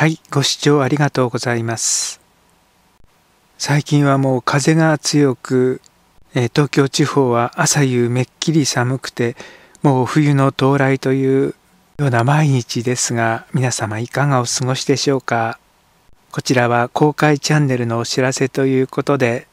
はい、ご視聴ありがとうございます。最近はもう風が強く、え東京地方は朝夕めっきり寒くて、もう冬の到来というような毎日ですが、皆様いかがお過ごしでしょうか。こちらは公開チャンネルのお知らせということで、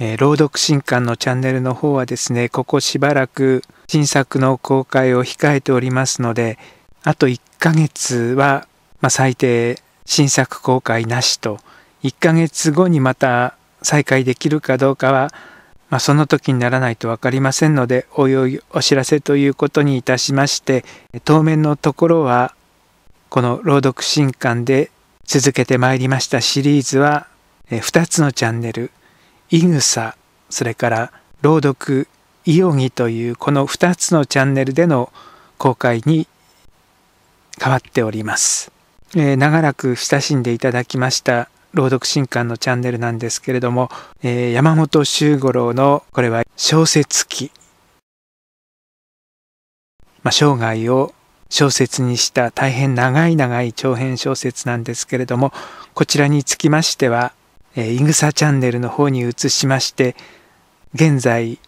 えー、朗読新刊のチャンネルの方はですね、ここしばらく新作の公開を控えておりますので、あと1ヶ月は、まあ、最低新作公開なしと1ヶ月後にまた再開できるかどうかは、まあ、その時にならないと分かりませんのでおいおいお知らせということにいたしまして当面のところはこの「朗読新刊」で続けてまいりましたシリーズは2つのチャンネル「いぐさ」それから「朗読いよぎ」というこの2つのチャンネルでの公開に変わっております。えー、長らく親しんでいただきました朗読新刊のチャンネルなんですけれども、えー、山本周五郎のこれは小説記、まあ、生涯を小説にした大変長い長い長編小説なんですけれどもこちらにつきましては、えー、イグサチャンネルの方に移しまして現在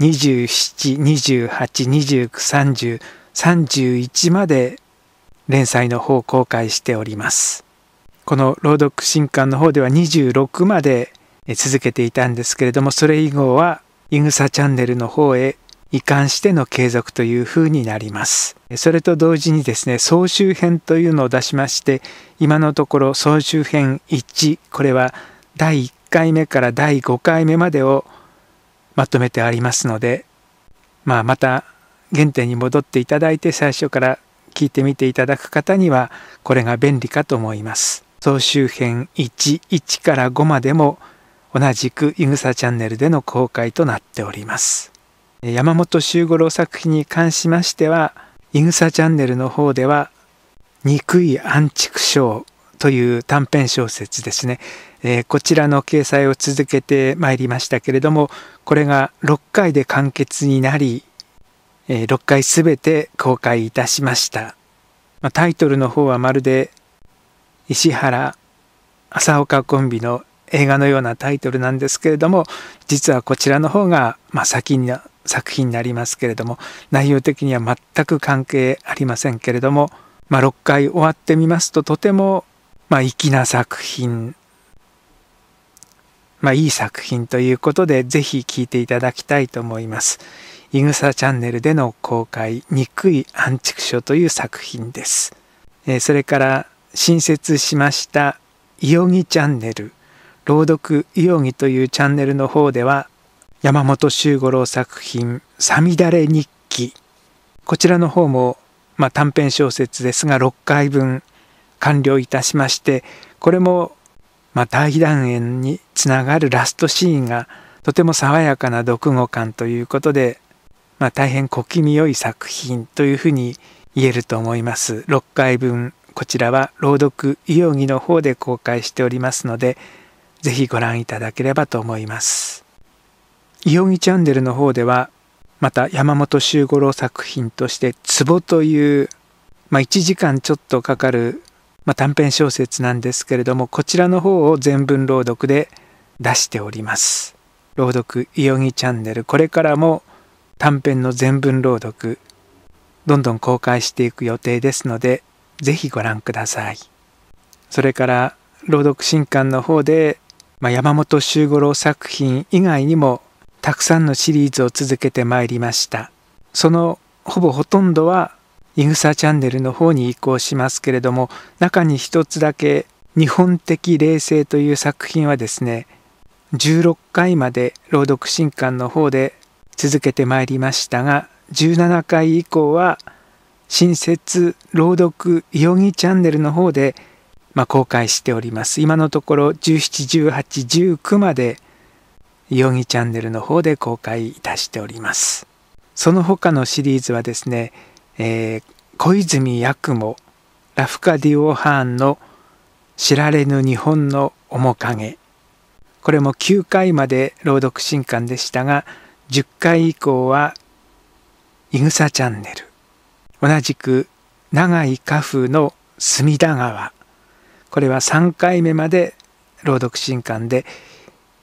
2728293031まで連載の方公開しております。この朗読新刊の方では26まで続けていたんですけれども、それ以後は、いぐさチャンネルの方へ移管しての継続というふうになります。それと同時にですね、総集編というのを出しまして、今のところ総集編1、これは第1回目から第5回目までをまとめてありますので、まあ、また原点に戻っていただいて最初から聞いてみていただく方にはこれが便利かと思います。総集編11から5までも同じくいぐさチャンネルでの公開となっております。山本周五郎作品に関しましてはイグサチャンネルの方では憎い安畜賞という短編小説ですね、えー、こちらの掲載を続けてまいりましたけれどもこれが6回で完結になりえ6回全て公開いたしました、まあ、タイトルの方はまるで石原朝岡コンビの映画のようなタイトルなんですけれども実はこちらの方が、まあ、先の作品になりますけれども内容的には全く関係ありませんけれども、まあ、6回終わってみますととても、まあ、粋な作品まあ、いい作品ということで、是非聴いていただきたいと思います。イグサチャンネルでの公開「憎い安畜書」という作品です、えそれから新設しました「いおぎチャンネル」朗読いおぎというチャンネルの方では山本周五郎作品「さみだれ日記」こちらの方も、まあ、短編小説ですが6回分完了いたしましてこれも、まあ、大団円につながるラストシーンがとても爽やかな読後感ということでまあ、大変小気味良い作品というふうに言えると思います。6回分こちらは朗読「いよぎ」の方で公開しておりますので是非ご覧いただければと思います。いよぎチャンネルの方ではまた山本周五郎作品として「壺」という、まあ、1時間ちょっとかかる、まあ、短編小説なんですけれどもこちらの方を全文朗読で出しております。朗読いよぎチャンネルこれからも「短編の全文朗読どんどん公開していく予定ですのでぜひご覧くださいそれから朗読新刊の方で、まあ、山本周五郎作品以外にもたくさんのシリーズを続けてまいりましたそのほぼほとんどは「いぐさチャンネル」の方に移行しますけれども中に一つだけ「日本的冷静」という作品はですね16回まで朗読新刊の方で続けてまいりましたが17回以降は新設朗読「容疑チャンネル」の方で、まあ、公開しております今のところ171819まで容疑チャンネルの方で公開いたしておりますその他のシリーズはですね、えー、小泉八雲ラフカディオ・ハーンの「知られぬ日本の面影」これも9回まで朗読新刊でしたが10回以降は、いぐさチャンネル。同じく、長井家風の隅田川。これは3回目まで朗読新刊で、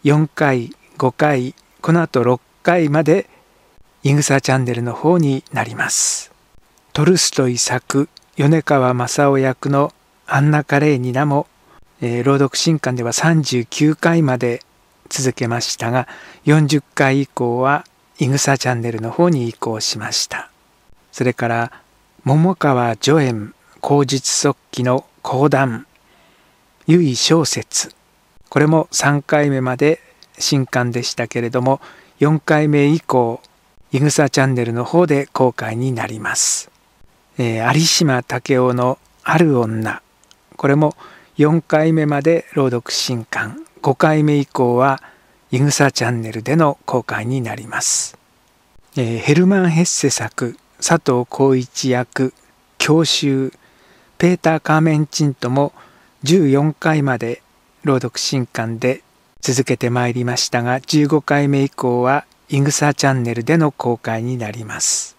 4回、5回、この後6回まで、いぐさチャンネルの方になります。トルストイ作、米川正夫役のアンナ・カレーニナも、えー、朗読新刊では39回まで続けましたが40回以降はイグサチャンネルの方に移行しましたそれから桃川助演口述速記の講談由衣小説これも3回目まで新刊でしたけれども4回目以降イグサチャンネルの方で公開になります、えー、有島武雄の「ある女」これも4回目まで朗読新刊5回目以降はイグサチャンネルでの公開になります、えー、ヘルマン・ヘッセ作佐藤浩一役教習ペーター・カーメンチンとも14回まで朗読新刊で続けてまいりましたが15回目以降はイグサチャンネルでの公開になります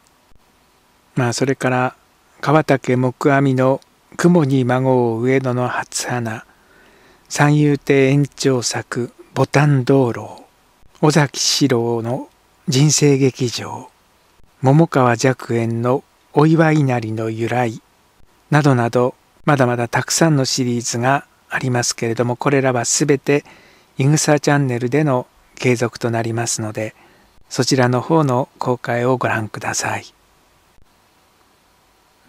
まあそれから川竹木阿弥の「雲に孫を上野の初花」三遊亭園長作「ボタン道路」尾崎四郎の「人生劇場」桃川若円の「お祝いなりの由来」などなどまだまだたくさんのシリーズがありますけれどもこれらは全ていぐさチャンネルでの継続となりますのでそちらの方の公開をご覧ください。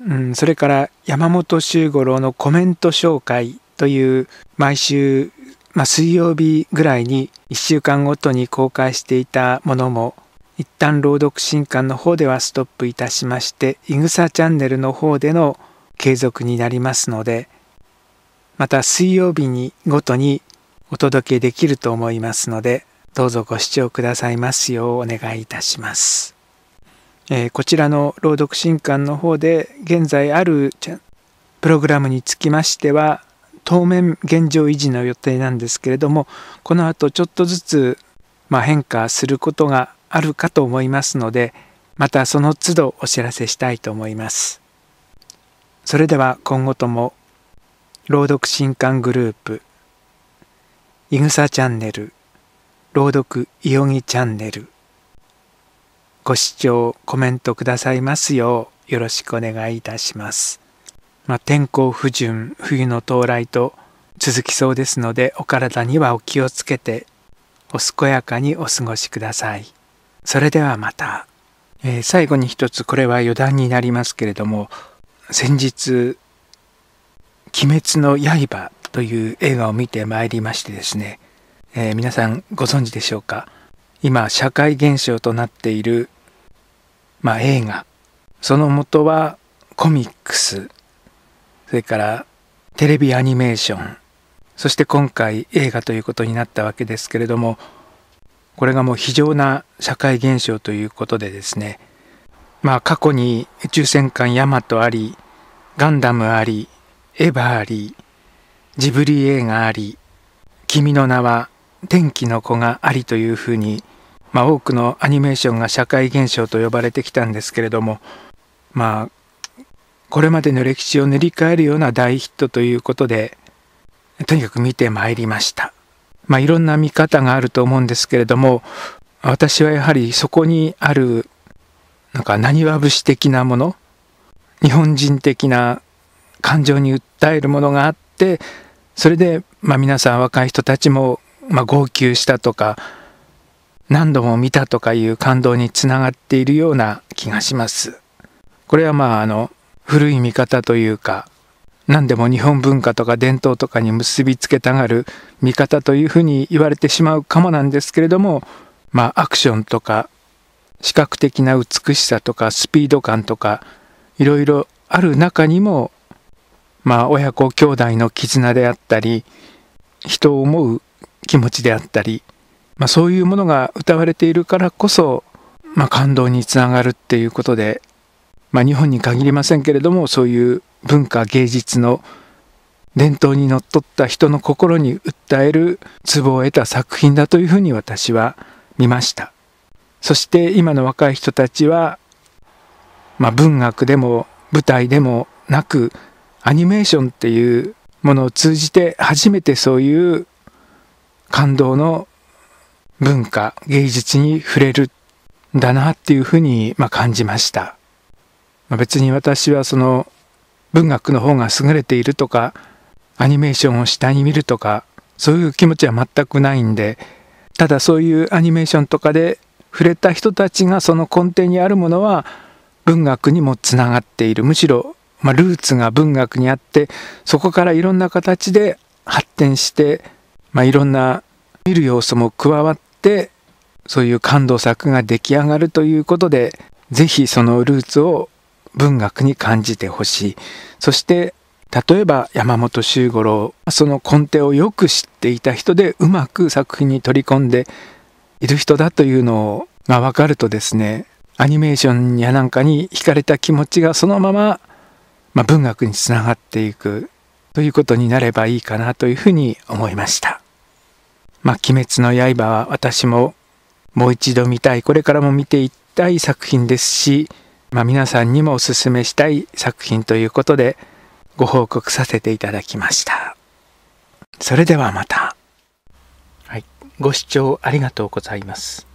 うん、それから山本周五郎のコメント紹介という毎週、まあ、水曜日ぐらいに1週間ごとに公開していたものも一旦朗読新刊の方ではストップいたしましていぐさチャンネルの方での継続になりますのでまた水曜日にごとにお届けできると思いますのでどうぞご視聴くださいますようお願いいたします。えー、こちらの朗読新刊の方で現在あるプログラムにつきましては当面現状維持の予定なんですけれどもこの後ちょっとずつ、まあ、変化することがあるかと思いますのでまたその都度お知らせしたいと思います。それでは今後とも朗読新刊グループいぐさチャンネル朗読いよぎチャンネルご視聴コメントくださいますようよろしくお願いいたします。まあ、天候不順冬の到来と続きそうですのでお体にはお気をつけてお健やかにお過ごしください。それではまた。えー、最後に一つこれは余談になりますけれども先日「鬼滅の刃」という映画を見てまいりましてですね、えー、皆さんご存知でしょうか今社会現象となっている、まあ、映画その元はコミックスそれからテレビアニメーションそして今回映画ということになったわけですけれどもこれがもう非常な社会現象ということでですねまあ過去に宇宙戦艦ヤマトありガンダムありエヴァありジブリ映画あり「君の名は天気の子」がありというふうに、まあ、多くのアニメーションが社会現象と呼ばれてきたんですけれどもまあこれまでの歴史を塗り替えるような大ヒットということで、とにかく見てまいりました。まあ、いろんな見方があると思うんですけれども、私はやはりそこにある、なんか何わ節的なもの、日本人的な感情に訴えるものがあって、それで、まあ、皆さん若い人たちも、まあ、号泣したとか、何度も見たとかいう感動につながっているような気がします。これはまああの古い見方というか何でも日本文化とか伝統とかに結びつけたがる見方というふうに言われてしまうかもなんですけれどもまあアクションとか視覚的な美しさとかスピード感とかいろいろある中にもまあ親子兄弟の絆であったり人を思う気持ちであったり、まあ、そういうものが歌われているからこそ、まあ、感動につながるっていうことでまあ、日本に限りませんけれどもそういう文化芸術の伝統にのっとった人の心に訴えるツボを得た作品だというふうに私は見ましたそして今の若い人たちは、まあ、文学でも舞台でもなくアニメーションっていうものを通じて初めてそういう感動の文化芸術に触れるんだなっていうふうにまあ感じました。まあ、別に私はその文学の方が優れているとかアニメーションを下に見るとかそういう気持ちは全くないんでただそういうアニメーションとかで触れた人たちがその根底にあるものは文学にもつながっているむしろ、まあ、ルーツが文学にあってそこからいろんな形で発展して、まあ、いろんな見る要素も加わってそういう感動作が出来上がるということで是非そのルーツを文学に感じてほしいそして例えば山本周五郎その根底をよく知っていた人でうまく作品に取り込んでいる人だというのが分かるとですねアニメーションやなんかに惹かれた気持ちがそのまま、まあ、文学につながっていくということになればいいかなというふうに思いました。まあ、鬼滅の刃は私ももう一度見たいこれからも見ていきたい作品ですしまあ、皆さんにもおすすめしたい作品ということでご報告させていただきましたそれではまた、はい、ご視聴ありがとうございます